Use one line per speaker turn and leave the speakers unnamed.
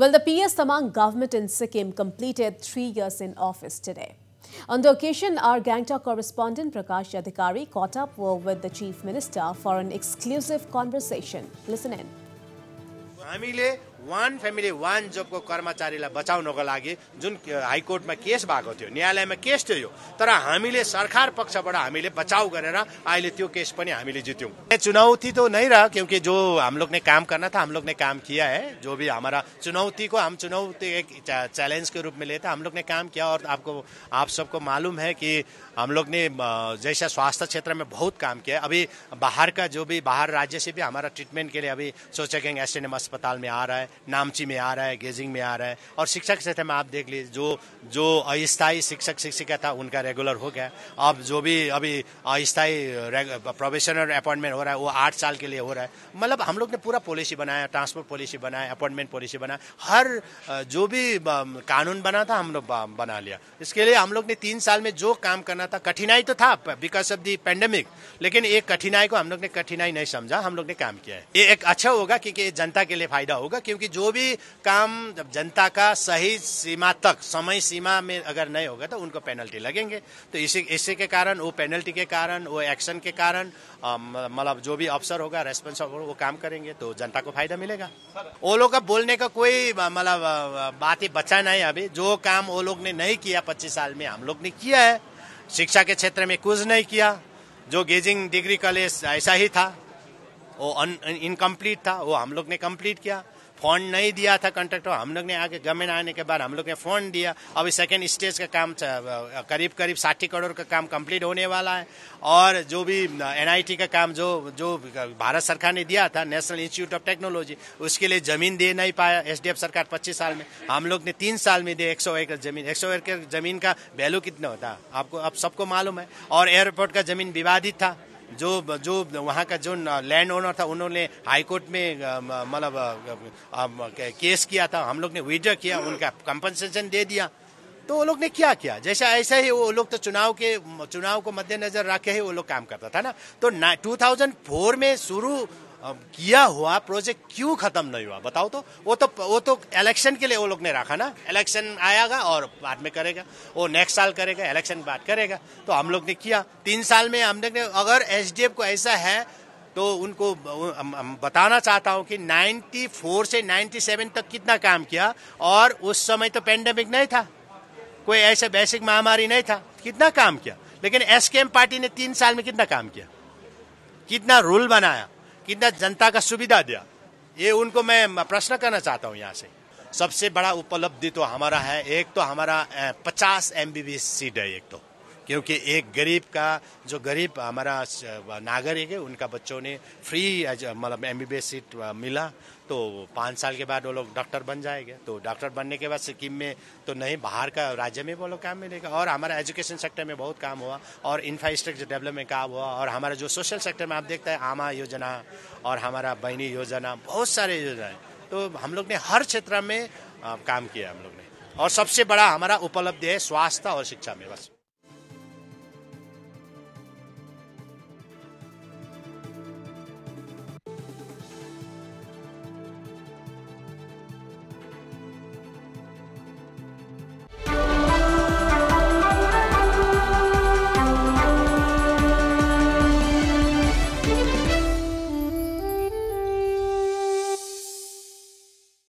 Well, the PS Tamang government in Sikkim completed three years in office today. On the occasion, our Gangtok correspondent Prakash Adhikari caught up with the Chief Minister for an exclusive conversation. Listen in. One family one जबको कर्मचारीलाई बचाउनको लागि जुन हाइकोर्टमा case भएको थियो न्यायालयमा case थियो यो तर हामीले सरकार पक्षबाट हामीले बचाउ गरेर अहिले त्यो केस पनि हामीले जित्यौँ चुनौती तो नहीं रहा क्योंकि जो हम लोग ने काम करना था हम लोग ने काम किया है जो भी हमारा चुनौती को हम चुनौती एक चैलेंज के रूप में लेते हम लोग ने काम किया और आपको आप सबको मालूम है कि हम लोग ने जैसा स्वास्थ्य क्षेत्र में बहुत काम किया अभी बाहर का जो भी बाहर राज्य से भी हमारा ट्रीटमेंट के लिए अभी सोचा कि एस अस्पताल में आ रहा है है नामची में आ रहा है गेजिंग में आ रहा है और शिक्षक क्षेत्र में आप देख लीजिए जो जो अस्थायी शिक्षक शिक्षिका था उनका रेगुलर हो गया अब जो भी अभी अस्थायी प्रोफेशनल अपॉइंटमेंट हो रहा है वो आठ साल के लिए हो रहा है मतलब हम लोग ने पूरा पॉलिसी बनाया ट्रांसपोर्ट पॉलिसी बनाया अपॉइंटमेंट पॉलिसी बनाया हर जो भी कानून बना था हम लोग बना लिया इसके लिए हम लोग ने तीन साल में जो काम करना था कठिनाई तो था बिकॉज ऑफ दी पेंडेमिक लेकिन एक कठिनाई को हम लोग ने कठिनाई नहीं समझा हम लोग ने काम किया है ये एक अच्छा होगा क्योंकि जनता के लिए फायदा होगा क्योंकि क्योंकि जो भी काम जब जनता का सही सीमा तक समय सीमा में अगर नहीं होगा तो उनको पेनल्टी लगेंगे तो इसी इसी के कारण वो पेनल्टी के कारण वो एक्शन के कारण मतलब जो भी अफसर होगा रेस्पॉन्स होगा वो काम करेंगे तो जनता को फायदा मिलेगा वो लोग का बोलने का कोई मतलब बात ही बचा नहीं अभी जो काम वो लोग ने नहीं किया पच्चीस साल में हम लोग ने किया है शिक्षा के क्षेत्र में कुछ नहीं किया जो गेजिंग डिग्री कॉलेज ऐसा ही था वो इनकम्प्लीट था वो हम लोग ने कंप्लीट किया फंड नहीं दिया था कॉन्ट्रेक्टर हम लोग ने आगे गवर्नमेंट आने के बाद हम लोग ने फंड दिया अभी सेकेंड स्टेज का काम करीब करीब साठी करोड़ का काम कंप्लीट होने वाला है और जो भी एनआईटी का काम जो जो भारत सरकार ने दिया था नेशनल इंस्टीट्यूट ऑफ टेक्नोलॉजी उसके लिए जमीन दे नहीं पाया एस सरकार पच्चीस साल में हम लोग ने तीन साल में दे एक सौ एकड़ जमीन एक सौ एकड़ जमीन का वैल्यू कितना होता आपको आप सबको मालूम है और एयरपोर्ट का जमीन विवादित था जो जो वहाँ का जो लैंड ओनर था उन्होंने हाईकोर्ट में मतलब केस किया था हम लोग ने विड्रॉ किया उनका कंपनसेशन दे दिया तो वो लोग ने क्या किया जैसा ऐसा ही वो लोग तो चुनाव के चुनाव को मद्देनजर रखे ही वो लोग काम करता था ना तो 2004 में शुरू किया हुआ प्रोजेक्ट क्यों खत्म नहीं हुआ बताओ तो वो तो वो तो इलेक्शन के लिए वो लोग ने रखा ना इलेक्शन आएगा और बाद में करेगा वो नेक्स्ट साल करेगा इलेक्शन बाद करेगा तो हम लोग ने किया तीन साल में हम लोग ने अगर एस को ऐसा है तो उनको बताना चाहता हूँ कि 94 से 97 तक कितना काम किया और उस समय तो पेंडेमिक नहीं था कोई ऐसे बेसिक महामारी नहीं था कितना काम किया लेकिन एस पार्टी ने तीन साल में कितना काम किया कितना रूल बनाया कितना जनता का सुविधा दिया ये उनको मैं प्रश्न करना चाहता हूँ यहाँ से सबसे बड़ा उपलब्धि तो हमारा है एक तो हमारा पचास एम सीट है एक तो क्योंकि एक गरीब का जो गरीब हमारा नागरिक है उनका बच्चों ने फ्री मतलब एम बी सीट मिला तो पाँच साल के बाद वो लोग डॉक्टर बन जाएंगे तो डॉक्टर बनने के बाद सिक्किम में तो नहीं बाहर का राज्य में वो लोग काम मिलेगा और हमारा एजुकेशन सेक्टर में बहुत काम हुआ और इंफ्रास्ट्रक्चर डेवलपमेंट काम हुआ और हमारा जो सोशल सेक्टर में आप देखते हैं आमा योजना और हमारा बहनी योजना बहुत सारे योजना तो हम लोग ने हर क्षेत्र में काम किया हम लोग ने और सबसे बड़ा हमारा उपलब्धि है स्वास्थ्य और शिक्षा में बस